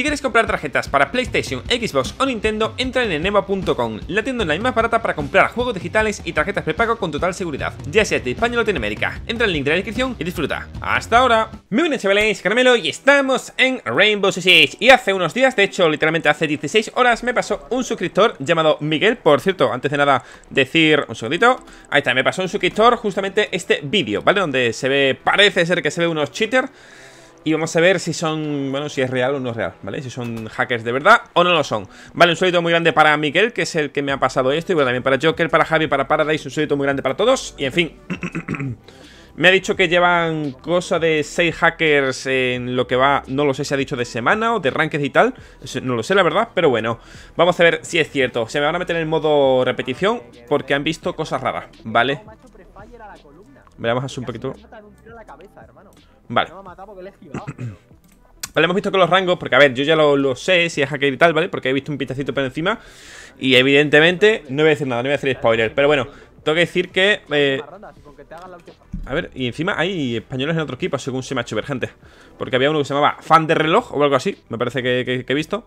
Si quieres comprar tarjetas para PlayStation, Xbox o Nintendo, entra en Enema.com, la tienda online más barata para comprar juegos digitales y tarjetas prepago con total seguridad, ya sea de España o Latinoamérica. Entra en el link de la descripción y disfruta. ¡Hasta ahora! Muy buenas chavales, Caramelo y estamos en Rainbow Six Y hace unos días, de hecho literalmente hace 16 horas, me pasó un suscriptor llamado Miguel, por cierto, antes de nada decir un segundito, ahí está, me pasó un suscriptor justamente este vídeo, ¿vale? Donde se ve, parece ser que se ve unos cheaters y vamos a ver si son, bueno, si es real o no es real, ¿vale? Si son hackers de verdad o no lo son Vale, un sueldo muy grande para Miguel, que es el que me ha pasado esto Y bueno, también para Joker, para Javi, para Paradise Un sueldo muy grande para todos, y en fin Me ha dicho que llevan cosa de 6 hackers en lo que va, no lo sé si ha dicho de semana o de rankings y tal, no lo sé la verdad, pero bueno, vamos a ver si es cierto. Se me van a meter en modo repetición porque han visto cosas raras, ¿vale? Veamos hacer un poquito. Vale. hemos visto que los rangos, porque a ver, yo ya lo, sé, si es hacker y tal, ¿vale? Porque he visto un pitacito por encima. Y evidentemente, no voy a decir nada, no voy a decir spoiler. Pero bueno, tengo que decir que. Eh, a ver, y encima hay españoles en otro equipo, según se me ha hecho ver, gente. Porque había uno que se llamaba Fan de Reloj o algo así, me parece que he visto.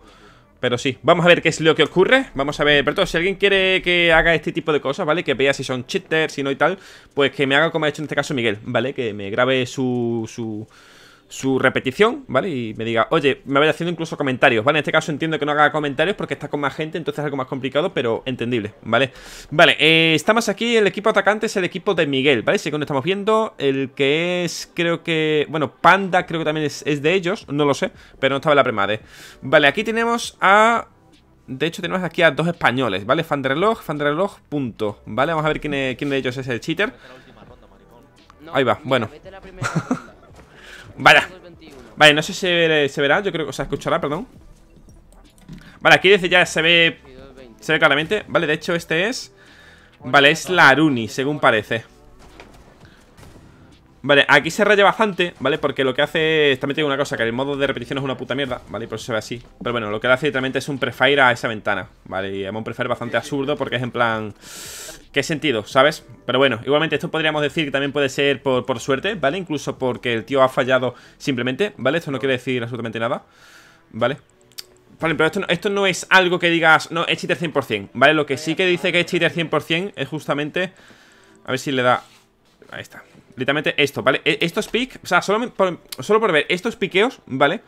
Pero sí, vamos a ver qué es lo que ocurre Vamos a ver, pero todo, si alguien quiere que haga este tipo de cosas, ¿vale? Que vea si son cheaters, si no y tal Pues que me haga como ha hecho en este caso Miguel, ¿vale? Que me grabe su... su su repetición, ¿vale? Y me diga, oye, me vaya haciendo incluso comentarios, ¿vale? En este caso entiendo que no haga comentarios porque está con más gente, entonces es algo más complicado, pero entendible, ¿vale? Vale, eh, estamos aquí, el equipo atacante es el equipo de Miguel, ¿vale? Según estamos viendo, el que es, creo que, bueno, Panda creo que también es, de ellos, no lo sé, pero no estaba en la premade. Vale, aquí tenemos a... De hecho, tenemos aquí a dos españoles, ¿vale? Fan de punto. ¿Vale? Vamos a ver quién, quién de ellos es el cheater. Ahí va, bueno. Vale, Vale, no sé si se, verá, yo creo que se escuchará, perdón Vale, aquí dice ya se ve Se ve claramente Vale, de hecho este es Vale, es la Aruni, según parece Vale, aquí se raya bastante, ¿vale? Porque lo que hace... También tengo una cosa, que el modo de repetición es una puta mierda, ¿vale? por eso se ve así Pero bueno, lo que hace literalmente es un prefire a esa ventana, ¿vale? Y es un prefire bastante absurdo porque es en plan... ¿Qué sentido, sabes? Pero bueno, igualmente esto podríamos decir que también puede ser por, suerte, ¿vale? Incluso porque el tío ha fallado simplemente, ¿vale? Esto no quiere decir absolutamente nada, ¿vale? Vale, pero esto esto no es algo que digas... No, es cheater 100%, ¿vale? Lo que sí que dice que es cheater 100% es justamente... A ver si le da... Ahí está Literalmente esto, ¿vale? E-, estos pics, o sea, solo por, ver estos piqueos, ¿vale?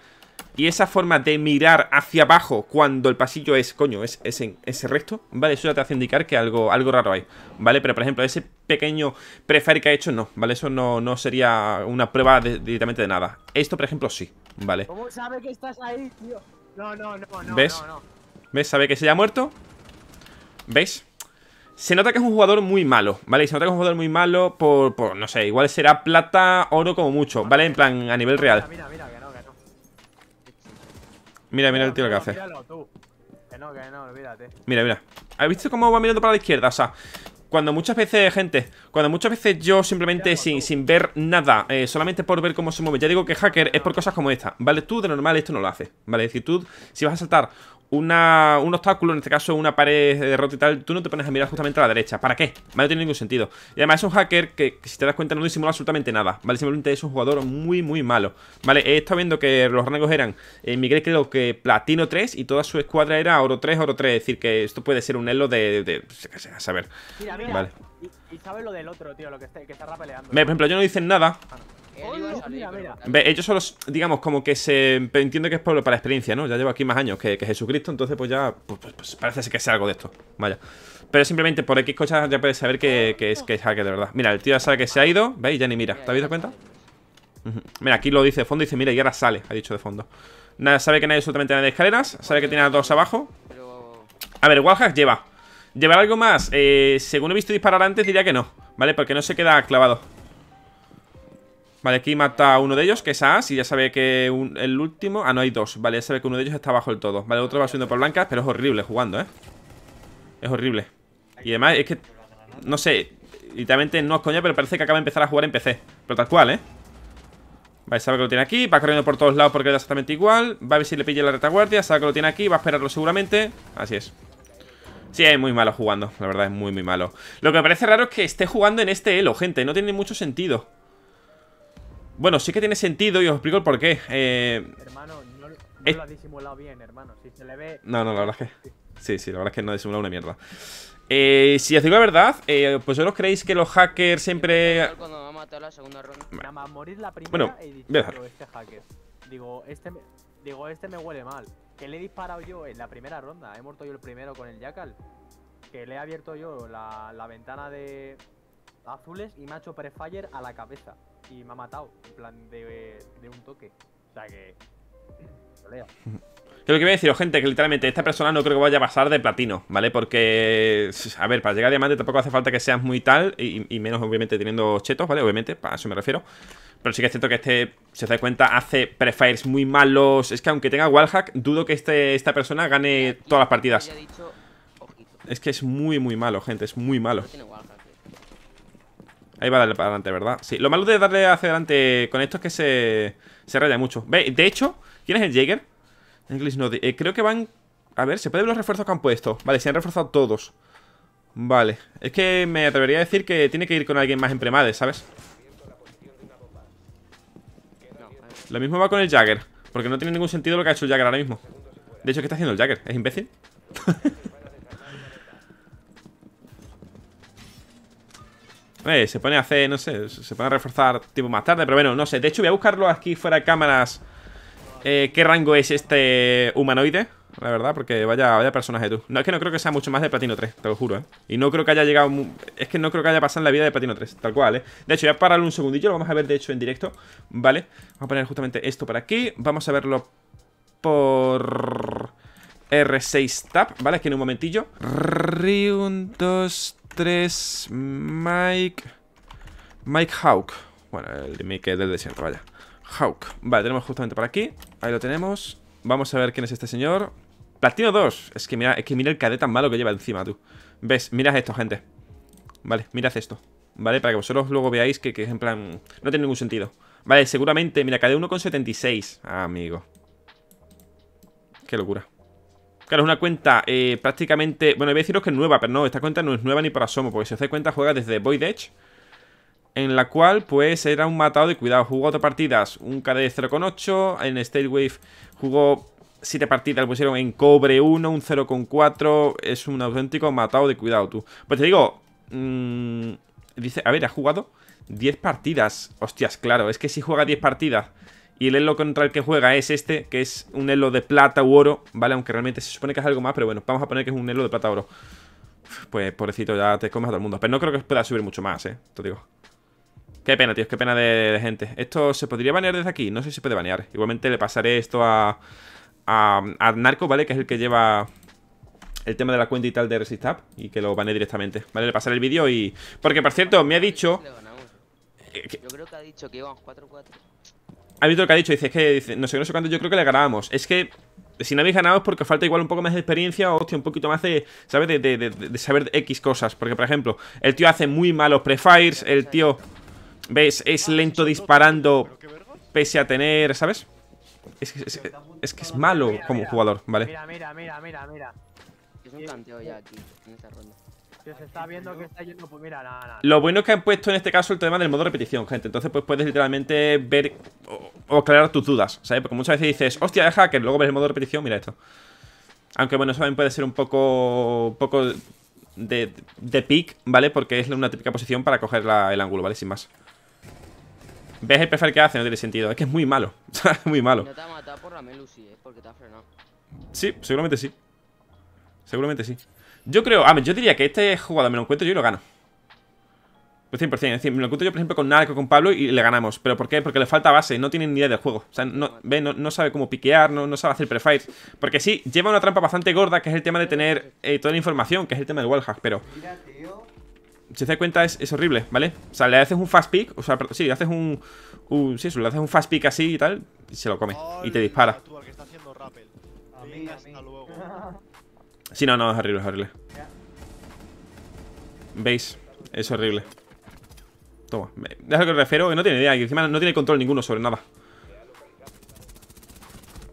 Y esa forma de mirar hacia abajo cuando el pasillo es, coño, es, es, recto, ¿vale? Eso ya te hace indicar que algo, algo raro hay, ¿vale? Pero, por ejemplo, ese pequeño prefer que ha hecho, no, ¿vale? Eso no, sería una prueba directamente de nada. Esto, por ejemplo, sí, ¿vale? ¿Cómo sabe que estás ahí, tío? No, no, no, no, ¿Ves? No, no. ¿Ves? ¿Sabe que se ha muerto? ves se nota que es un jugador muy malo, ¿vale? Y se nota que es un jugador muy malo por, por no sé, igual será plata, oro como mucho, ¿vale? En plan, a nivel real. Mira, mira, que no, que no. Mira, mira el tiro que hace. no, Mira, mira. ¿Has visto cómo va mirando para la izquierda? O sea, cuando muchas veces, gente, cuando muchas veces yo simplemente sin, sin ver nada, eh, solamente por ver cómo se mueve, ya digo que hacker es por cosas como esta, ¿vale? Tú de normal esto no lo haces, ¿vale? Es decir, tú, si vas a saltar una, un obstáculo, en este caso una pared de derrota y tal, tú no te pones a mirar justamente a la derecha. ¿Para qué? No tiene ningún sentido. Y además es un hacker que, si te das cuenta, no disimula absolutamente nada, ¿vale? Simplemente es un jugador muy, muy malo, ¿vale? He estado viendo que los rangos eran, eh, Miguel creo que Platino 3 y toda su escuadra era Oro 3, Oro 3. Es decir, que esto puede ser un elo de... de, a saber. Y, lo del otro, tío, lo que, está, que rapeleando. por ejemplo, yo no dicen nada. Ah, Ve, ellos son los... digamos, como que se. Entiendo que es pueblo para experiencia, ¿no? Ya llevo aquí más años que, Jesucristo, entonces, pues ya. Pues, pues, pues parece que sea algo de esto. Vaya. Pero simplemente por X cosas ya puedes saber que, es, que hacker de verdad. Mira, el tío ya sabe que se ha ido, ¿veis? Ya ni mira. ¿Te has dado cuenta? Mira, aquí lo dice de fondo, dice, mira, y ahora sale, ha dicho de fondo. Nada, sabe que nadie hay absolutamente nada de escaleras, sabe que tiene a dos abajo. A ver, Wallhack lleva. ¿Llevar algo más? Eh, según he visto disparar antes, diría que no, ¿vale? Porque no se queda clavado. Vale, aquí mata a uno de ellos, que es As, y ya sabe que el último... Ah, no, hay dos. Vale, ya sabe que uno de ellos está bajo el todo. Vale, otro va subiendo por blancas, pero es horrible jugando, ¿eh? Es horrible. Y además es que... No sé, literalmente no es coña, pero parece que acaba de empezar a jugar en PC. Pero tal cual, ¿eh? Vale, sabe que lo tiene aquí, va corriendo por todos lados porque es exactamente igual. Va a ver si le pilla la retaguardia, sabe que lo tiene aquí, va a esperarlo seguramente. Así es. Sí, es muy malo jugando, la verdad es muy, muy malo. Lo que me parece raro es que esté jugando en este elo, gente, no tiene mucho sentido. Bueno, sí que tiene sentido y os explico el porqué. Eh, hermano, no, lo has disimulado bien, hermano. Si se le ve. No, no, la verdad es que. Sí, sí, la verdad es que no ha disimulado una mierda. Eh, si os digo la verdad, eh, ¿vosotros pues creéis que los hackers siempre. Cuando me ha matado la segunda ronda. Nada más morir la primera bueno, mira. este hacker. Digo, este me, digo, este me huele mal. Que le he disparado yo en la primera ronda. He muerto yo el primero con el Jackal. Que le he abierto yo la ventana de, azules y me ha hecho prefire a la cabeza. Y me ha matado, en plan de, un toque. O sea que. Lo Leo. Creo que voy a deciros, oh, gente, que literalmente esta persona no creo que vaya a pasar de platino, ¿vale? Porque, a ver, para llegar a diamante tampoco hace falta que seas muy tal y, menos, obviamente, teniendo chetos, ¿vale? Obviamente, para eso me refiero. Pero sí que es cierto que este, si os dais cuenta, hace prefires muy malos. Es que aunque tenga wallhack, dudo que este, esta persona gane todas las partidas. Es que es muy, muy malo, gente, es muy malo. Ahí va a darle para adelante, ¿verdad? Sí, lo malo de darle hacia adelante con esto es que se, se raya mucho ¿Ve? De hecho, ¿quién es el Jagger? English no, eh, creo que van... A ver, ¿se puede ver los refuerzos que han puesto? Vale, se han reforzado todos Vale, es que me atrevería a decir que tiene que ir con alguien más en premades, ¿sabes? Lo mismo va con el Jagger Porque no tiene ningún sentido lo que ha hecho el Jagger ahora mismo De hecho, ¿qué está haciendo el Jagger? ¿Es imbécil? Eh, se pone a hacer, no sé, se pone a reforzar tipo más tarde, pero bueno, no sé. De hecho, voy a buscarlo aquí fuera de cámaras. Eh, ¿Qué rango es este humanoide? La verdad, porque vaya, vaya personaje tú. No, es que no creo que sea mucho más de Platino 3, te lo juro, ¿eh? Y no creo que haya llegado... Es que no creo que haya pasado en la vida de Platino 3, tal cual, ¿eh? De hecho, voy a pararlo un segundillo, lo vamos a ver de hecho en directo, ¿vale? Vamos a poner justamente esto Por aquí. Vamos a verlo por... R6 tap ¿vale? es que en un momentillo. R1, 2, 3, Mike... Mike Hawk. Bueno, el Mike es del desierto, vaya. Hawk. Vale, tenemos justamente por aquí. Ahí lo tenemos. Vamos a ver quién es este señor. Platino 2. Es que mira, es que mira el cadete tan malo que lleva encima, tú. ¿Ves? Mirad esto, gente. Vale, mirad esto. ¿Vale? Para que vosotros luego veáis que, que en plan... No tiene ningún sentido. Vale, seguramente... Mira, cadete 1,76. amigo. Qué locura. Claro, es una cuenta eh, prácticamente... Bueno, voy a deciros que es nueva, pero no, esta cuenta no es nueva ni por asomo, porque si os dais cuenta juega desde Void Edge, en la cual pues era un matado de cuidado. Jugó otras partidas, un KD de 0,8, en State Wave jugó 7 partidas, pusieron en cobre 1, un 0,4, es un auténtico matado de cuidado tú. Pues te digo, mm, dice, a ver, ha jugado 10 partidas, hostias, claro, es que si juega 10 partidas y el elo contra el que juega es este, que es un elo de plata u oro, ¿vale? Aunque realmente se supone que es algo más, pero bueno, vamos a poner que es un elo de plata u oro. Pues, pobrecito, ya te comes a todo el mundo. Pero no creo que pueda subir mucho más, ¿eh? Te digo. Qué pena, tío, qué pena de, gente. ¿Esto se podría banear desde aquí? No sé si se puede banear. Igualmente le pasaré esto a, a, Narco, ¿vale? Que es el que lleva el tema de la cuenta y tal de Resistab y que lo banee directamente. Vale, le pasaré el vídeo y... Porque, por cierto, me ha dicho... Eh, Yo creo que ha dicho que 4-4. ¿Has visto lo que ha dicho, dice, es que dice, no sé, no sé cuánto, yo creo que le ganábamos. Es que si no habéis ganado es porque falta igual un poco más de experiencia o, hostia, un poquito más de, ¿sabes? De, saber X cosas. Porque, por ejemplo, el tío hace muy malos prefires, el tío, ¿ves? Es lento disparando pese a tener, ¿sabes? Es que es, malo como jugador, ¿vale? Mira, mira, mira, mira, mira. un ya aquí, lo bueno es que han puesto en este caso el tema del modo repetición, gente. Entonces, pues puedes literalmente ver o, aclarar tus dudas, ¿sabes? Porque muchas veces dices, hostia, deja que luego ves el modo repetición, mira esto. Aunque bueno, eso también puede ser un poco. poco de, de pick, ¿vale? Porque es una típica posición para coger el ángulo, ¿vale? Sin más. ¿Ves el prefer que hace? No tiene sentido. Es que es muy malo. es muy malo. Sí, seguramente sí. Seguramente sí. Yo creo, a ver, yo diría que este jugador me lo encuentro yo y lo gano. Pues 100%, es decir, me lo encuentro yo, por ejemplo, con Narco, con Pablo y le ganamos. ¿Pero por qué? Porque le falta base, no tiene ni idea del juego. O sea, no, sabe cómo piquear, no, sabe hacer prefights. Porque sí, lleva una trampa bastante gorda, que es el tema de tener eh, toda la información, que es el tema del wallhack, pero... Si te das cuenta, es, horrible, ¿vale? O sea, le haces un fast pick, o sea, sí, le haces un... sí, le haces un fast pick así y tal, y se lo come, y te dispara. luego. Sí, no, no, es horrible, es horrible. ¿Veis? Es horrible. Toma, es lo que refiero, no tiene idea, y encima no tiene control ninguno sobre nada.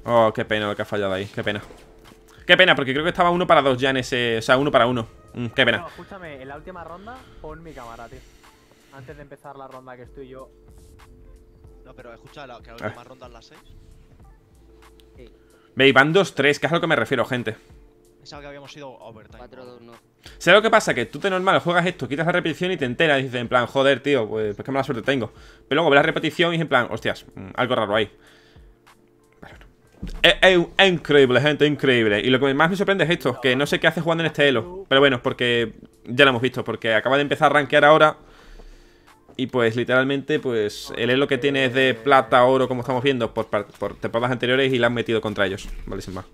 Oh, qué pena lo que ha fallado ahí, qué pena. Qué pena, porque creo que estaba uno para dos ya en ese. O sea, uno para uno. Mm, qué pena. No, escúchame, en la última ronda pon mi cámara, tío. Antes de empezar la ronda que estoy yo. No, pero escucha, la, que la última ah. ronda es la 6. Sí. Veis, van 2-3, que es a lo que me refiero, gente. Pensaba que habíamos ido overtime. 4 sabes lo que pasa? Que tú te normal juegas esto, quitas la repetición y te enteras y dices en plan, joder, tío, pues, pues, qué mala suerte tengo. Pero luego ves la repetición y en plan, hostias, mm, algo raro ahí. Es, increíble, gente, increíble. Y lo que más me sorprende es esto, que no sé qué hace jugando en este Elo. Pero bueno, porque ya lo hemos visto, porque acaba de empezar a rankear ahora. Y pues literalmente, pues el Elo que tiene es de plata, oro, como estamos viendo, por, por temporadas anteriores y la han metido contra ellos. Vale, sin más.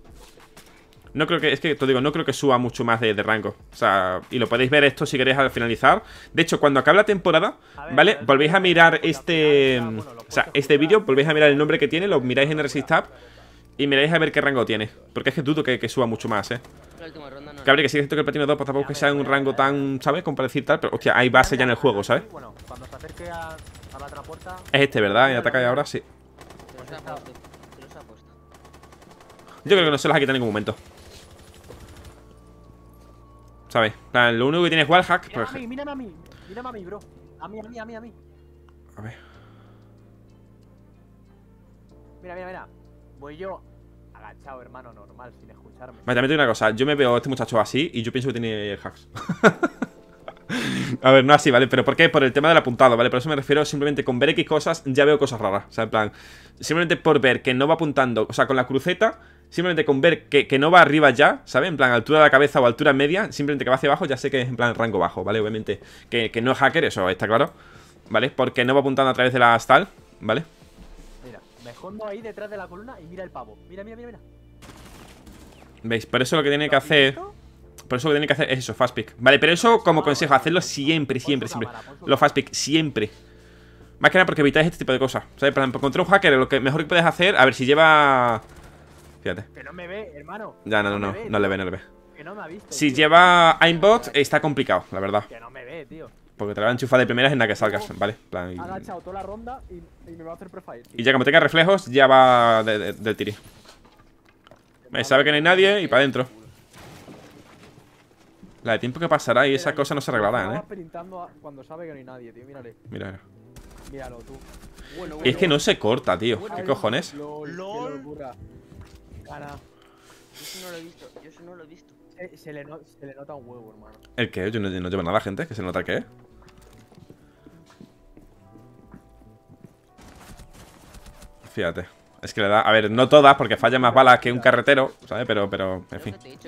No creo que, es que te digo, no creo que suba mucho más de, rango. O sea, y lo podéis ver esto si queréis al finalizar. De hecho, cuando acabe la temporada, ¿vale? Volvéis a mirar este. Mm, o sea, este vídeo, volvéis a mirar el nombre que tiene, lo miráis en el Resist y miráis a ver qué rango tiene. Porque es que dudo que, suba mucho más, ¿eh? Cabre que esto que el Platino 2 pues tampoco que sea un rango tan, ¿sabes? Como para decir tal, pero hostia, hay base ya en el juego, ¿sabes? Es este, ¿verdad? En ataca de ahora, sí. Yo creo que no se las ha quitado en ningún momento. ¿Sabes? Lo único que tiene es wallhack. Mírame a mí, a mí. Mírame a mí, bro. A mí, a mí, a mí, a mí. A ver. Mira, mira, mira. Voy yo agachado, hermano, normal, sin escucharme. Vale, también tengo una cosa. Yo me veo a este muchacho así y yo pienso que tiene hacks. a ver, no así, ¿vale? Pero ¿por qué? Por el tema del apuntado, ¿vale? Por eso me refiero simplemente con ver X cosas, ya veo cosas raras. O sea, en plan, simplemente por ver que no va apuntando, o sea, con la cruceta Simplemente con ver que, no va arriba ya, ¿sabes? En plan, altura de la cabeza o altura media, simplemente que va hacia abajo, ya sé que es en plan rango bajo, ¿vale? Obviamente, que, no es hacker, eso está claro, ¿vale? Porque no va apuntando a través de la astal, ¿vale? Mira, mejor no ahí detrás de la columna y mira el pavo. Mira, mira, mira, mira. ¿Veis? Por eso lo que tiene que hacer... Por eso lo que tiene que hacer es eso, fast pick. Vale, pero eso como consejo, hacerlo siempre, siempre, siempre. lo fast pick, siempre. Más que nada porque evitáis este tipo de cosas. ¿Sabes? sea, para encontrar un hacker, lo que mejor que puedes hacer, a ver si lleva Fíjate. Que no me ve, hermano. Ya, no, no, no. No, le ve, no le ve. Que no me ha visto. Si lleva aimbot, está complicado, la verdad. Que no me ve, tío. Porque te la va a enchufar de primeras en la que salgas, ¿vale? Plan, y... Agachado toda la ronda y, me va a hacer prefire. Y ya como tenga reflejos, ya va de, del tiri. Me sabe que no hay nadie y para adentro. La de tiempo que pasará y esa cosa no se arreglará, ¿eh? cuando sabe que no hay nadie, tío. Mírale. Míralo. Míralo tú. es que no se corta, tío. ¿Qué cojones? LOL cara. Yo eso no lo he visto, yo eso no lo he visto. Se, le, nota un huevo, hermano. ¿El qué? Yo no, llevo nada, gente. ¿Qué se nota qué? Fíjate. Es que le da... A ver, no todas, porque falla más balas que un carretero, ¿sabes? Pero, pero, en fin. Pues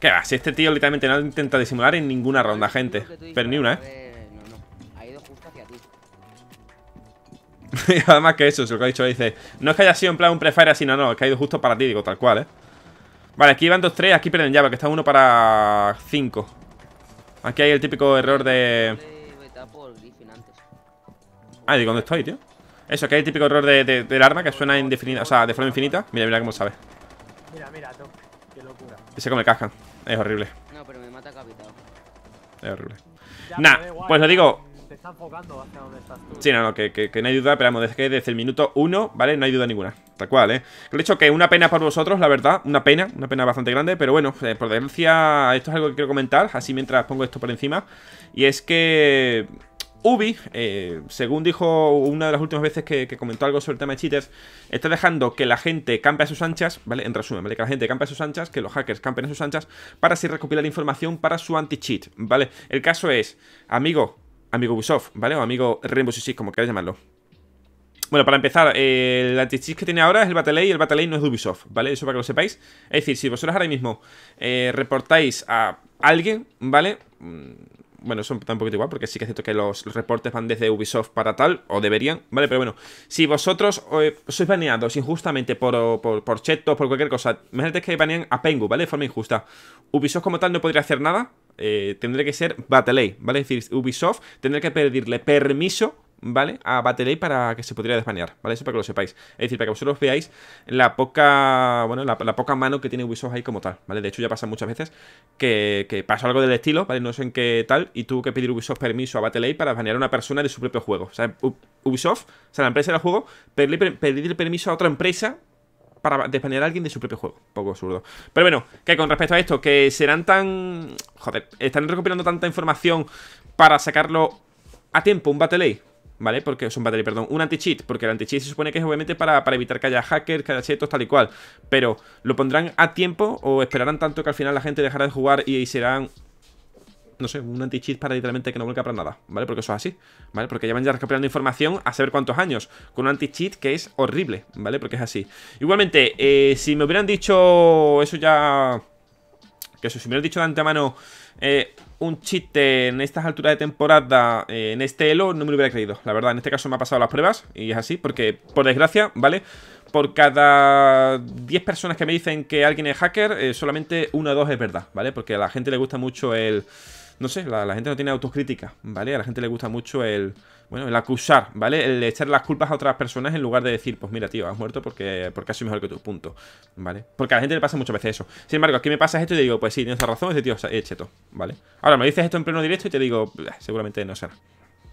¿Qué va? Si este tío literalmente no intenta disimular en ninguna ronda, gente. Pero ni una, ¿eh? y además que eso, es lo que ha dicho, dice No es que haya sido en plan un prefire así, no, es que ha ido justo para ti, digo, tal cual, ¿eh? Vale, aquí van dos, tres, aquí pierden ya, porque está uno para cinco Aquí hay el típico error de... Ah, digo, ¿dónde estoy, tío? Eso, aquí hay el típico error de, del arma que suena indefinida, o sea, de forma infinita Mira, mira cómo sabe Mira, mira, qué locura Dice come cascan, es horrible No, pero me mata capitado Es horrible Nah, pues lo digo, está Sí, no, no, que, que, no hay duda, pero desde el minuto 1, ¿vale? No hay duda ninguna. Tal cual, ¿eh? Lo he dicho que una pena por vosotros, la verdad. Una pena, una pena bastante grande. Pero bueno, eh, por desgracia, esto es algo que quiero comentar. Así mientras pongo esto por encima. Y es que. Ubi, eh, según dijo una de las últimas veces que, comentó algo sobre el tema de cheaters, está dejando que la gente campe a sus anchas, ¿vale? En resumen, ¿vale? Que la gente campe a sus anchas, que los hackers campen a sus anchas, para así recopilar información para su anti-cheat, ¿vale? El caso es, amigo, amigo Ubisoft, ¿vale? O amigo Rainbow Six, como queráis llamarlo. Bueno, para empezar, el anti que tiene ahora es el Battle y el Battle no es Ubisoft, ¿vale? Eso para que lo sepáis. Es decir, si vosotros ahora mismo eh, reportáis a alguien, ¿vale? Mm, bueno, eso está un poquito igual, porque sí que es cierto que los reportes van desde Ubisoft para tal, o deberían, ¿vale? Pero bueno, si vosotros eh, sois baneados injustamente por, por, por chetos, por cualquier cosa, imagínate que banean a Pengu, ¿vale? De forma injusta. Ubisoft como tal no podría hacer nada, eh, tendré que ser Bateley, ¿vale? Es decir, Ubisoft tendrá que pedirle permiso ¿vale? A BattleEye para que se pudiera desbanear, ¿vale? Eso para que lo sepáis. Es decir, para que vosotros veáis la poca, bueno, la, poca mano que tiene Ubisoft ahí como tal, ¿vale? De hecho, ya pasa muchas veces que, que pasa algo del estilo, ¿vale? No sé en qué tal, y tuvo que pedir Ubisoft permiso a Bateley para desbanear a una persona de su propio juego. O sea, Ubisoft, o sea, la empresa del juego, pedirle permiso a otra empresa para despañar a alguien de su propio juego. Un poco absurdo. Pero bueno, que con respecto a esto, que serán tan. Joder, están recopilando tanta información para sacarlo a tiempo, un Battle ¿Vale? Porque es un bateley, perdón, un anti-cheat. Porque el anti-cheat se supone que es obviamente para, para evitar que haya hackers, que haya chetos, tal y cual. Pero, ¿lo pondrán a tiempo o esperarán tanto que al final la gente dejará de jugar y serán no sé, un anti-cheat para literalmente que no vuelca para nada, ¿vale? Porque eso es así, ¿vale? Porque van ya recopilando información a saber cuántos años, con un anti-cheat que es horrible, ¿vale? Porque es así. Igualmente, eh, si me hubieran dicho eso ya... Que eso, si me hubieran dicho de antemano eh, un chiste en estas alturas de temporada, eh, en este elo, no me lo hubiera creído. La verdad, en este caso me ha pasado las pruebas y es así, porque, por desgracia, ¿vale? por cada 10 personas que me dicen que alguien es hacker, solamente una o dos es verdad, ¿vale? Porque a la gente le gusta mucho el no sé, la, gente no tiene autocrítica, ¿vale? A la gente le gusta mucho el, bueno, el acusar, ¿vale? El echar las culpas a otras personas en lugar de decir, pues mira, tío, has muerto porque, porque has sido mejor que tú, punto, ¿vale? Porque a la gente le pasa muchas veces eso. Sin embargo, aquí me pasa esto y te digo, pues sí, tienes razón, ese tío es cheto, ¿vale? Ahora me dices esto en pleno directo y te digo, seguramente no será.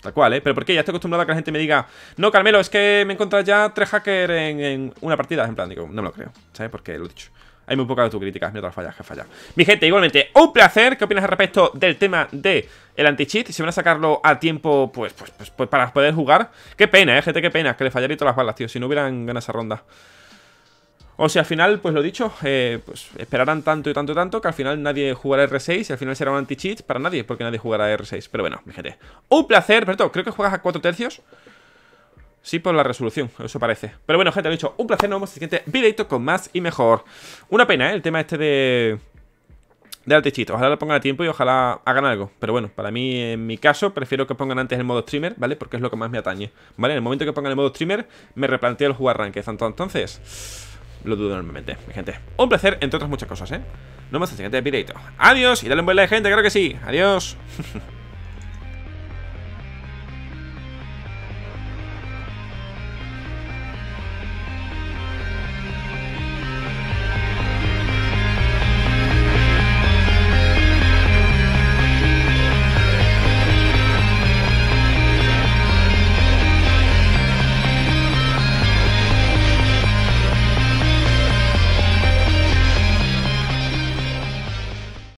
Tal cual, ¿eh? Pero porque ya estoy acostumbrado a que la gente me diga No, Carmelo, es que me he ya tres hackers en, en una partida En plan, digo, no lo creo, ¿sabes? Porque lo he dicho hay muy poca autocrítica. Mira otra las fallas que falla. Mi gente, igualmente, un placer. ¿Qué opinas al respecto del tema de el anti-cheat? Si van a sacarlo a tiempo, pues, pues, pues, pues, para poder jugar. Qué pena, eh, gente, qué pena. Que le fallaría todas las balas, tío. Si no hubieran ganado esa ronda. O si al final, pues lo dicho, eh, pues esperarán tanto y tanto y tanto que al final nadie jugará R6 y al final será un anti-cheat para nadie porque nadie jugará R6. Pero bueno, mi gente, un placer. Berto, creo que juegas a cuatro tercios. Sí, por la resolución, eso parece. Pero bueno, gente, lo he dicho, un placer, nos vemos en el siguiente videito con más y mejor. Una pena, ¿eh? El tema este de... De altechito, ojalá lo pongan a tiempo y ojalá hagan algo. Pero bueno, para mí, en mi caso, prefiero que pongan antes el modo streamer, ¿vale? Porque es lo que más me atañe, ¿vale? En el momento que pongan el modo streamer, me replanteo el jugar ranked. Entonces, lo dudo enormemente, mi gente. Un placer, entre otras muchas cosas, ¿eh? Nos vemos en el siguiente videito. Adiós y dale un buen like, gente, creo que sí. Adiós.